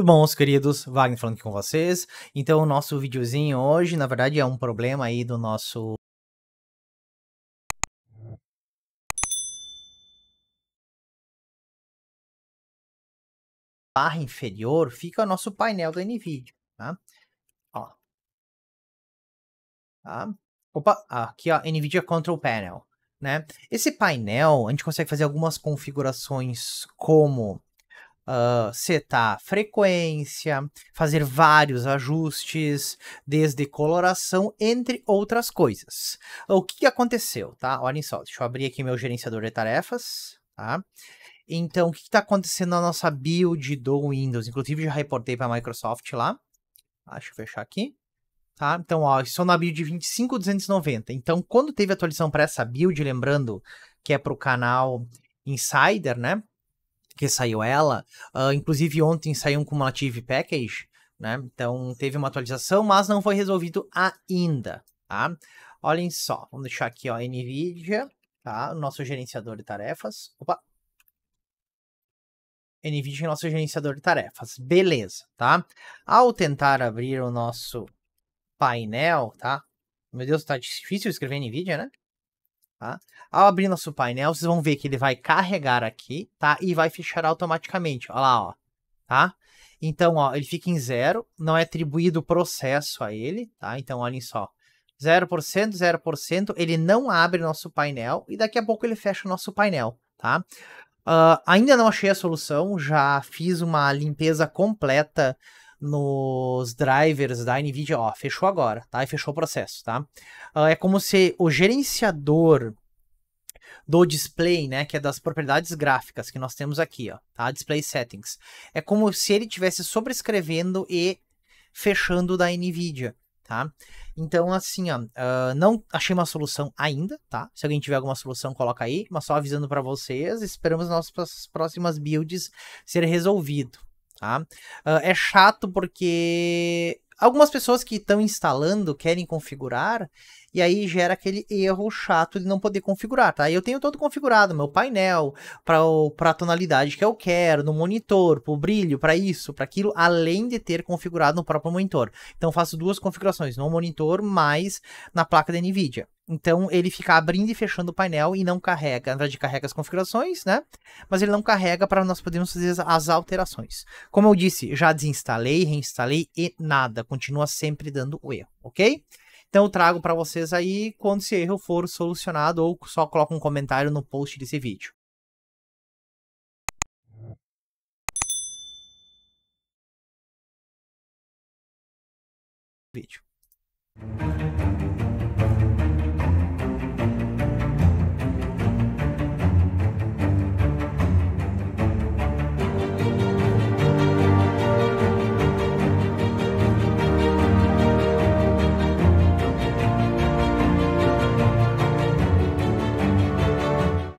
Tudo bom, os queridos? Wagner falando aqui com vocês. Então, o nosso videozinho hoje, na verdade, é um problema aí do nosso barra inferior fica o nosso painel do NVIDIA, tá? Ó. Tá? Opa, aqui ó, NVIDIA é Control Panel, né? Esse painel, a gente consegue fazer algumas configurações como uh, setar frequência, fazer vários ajustes, desde coloração, entre outras coisas. O que aconteceu, tá? Olhem só, deixa eu abrir aqui meu gerenciador de tarefas, tá? Então, o que está acontecendo na nossa build do Windows? Inclusive, já reportei para a Microsoft lá. Ah, deixa eu fechar aqui. Tá? Então, ó, estou na build 25290. Então, quando teve atualização para essa build, lembrando que é para o canal Insider, né? que saiu ela. Uh, inclusive, ontem saiu um cumulative package, né? Então teve uma atualização, mas não foi resolvido ainda, tá? Olhem só, vamos deixar aqui, ó, NVIDIA, tá? Nosso gerenciador de tarefas. Opa! NVIDIA é nosso gerenciador de tarefas. Beleza, tá? Ao tentar abrir o nosso painel, tá? Meu Deus, tá difícil escrever NVIDIA, né? Tá? Ao abrir nosso painel, vocês vão ver que ele vai carregar aqui, tá? E vai fechar automaticamente, olha lá, ó, tá? Então, ó, ele fica em zero, não é atribuído processo a ele, tá? Então, olhem só, 0%, 0%, ele não abre nosso painel e daqui a pouco ele fecha o nosso painel, tá? Uh, ainda não achei a solução, já fiz uma limpeza completa nos drivers da NVIDIA, ó, fechou agora, tá? E fechou o processo, tá? Uh, é como se o gerenciador do display, né, que é das propriedades gráficas que nós temos aqui, ó, tá? Display settings. É como se ele tivesse sobrescrevendo e fechando da NVIDIA, tá? Então, assim, ó, uh, não achei uma solução ainda, tá? Se alguém tiver alguma solução, coloca aí, mas só avisando para vocês, esperamos nossas próximas builds ser resolvido, Tá? Uh, é chato porque algumas pessoas que estão instalando querem configurar e aí gera aquele erro chato de não poder configurar, tá? Eu tenho todo configurado, meu painel para a tonalidade que eu quero, no monitor, para o brilho, para isso, para aquilo, além de ter configurado no próprio monitor. Então faço duas configurações, no monitor mais na placa da Nvidia. Então ele fica abrindo e fechando o painel e não carrega. Na verdade, carrega as configurações, né? Mas ele não carrega para nós podermos fazer as alterações. Como eu disse, já desinstalei, reinstalei e nada. Continua sempre dando o erro, ok? Então eu trago para vocês aí quando esse erro for solucionado ou só coloca um comentário no post desse vídeo. vídeo.